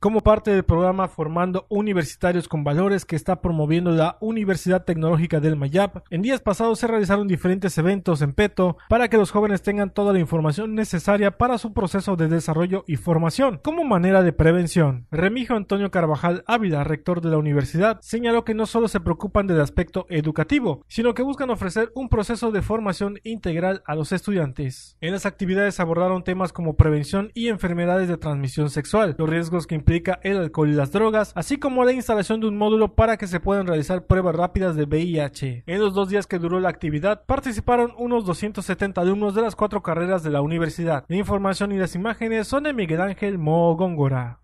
como parte del programa Formando Universitarios con Valores que está promoviendo la Universidad Tecnológica del Mayap. En días pasados se realizaron diferentes eventos en Peto para que los jóvenes tengan toda la información necesaria para su proceso de desarrollo y formación como manera de prevención. Remijo Antonio Carvajal Ávila, rector de la universidad, señaló que no solo se preocupan del aspecto educativo, sino que buscan ofrecer un proceso de formación integral a los estudiantes. En las actividades abordaron temas como prevención y enfermedades de transmisión sexual, los riesgos que explica el alcohol y las drogas, así como la instalación de un módulo para que se puedan realizar pruebas rápidas de VIH. En los dos días que duró la actividad participaron unos 270 alumnos de las cuatro carreras de la universidad. La información y las imágenes son de Miguel Ángel Góngora.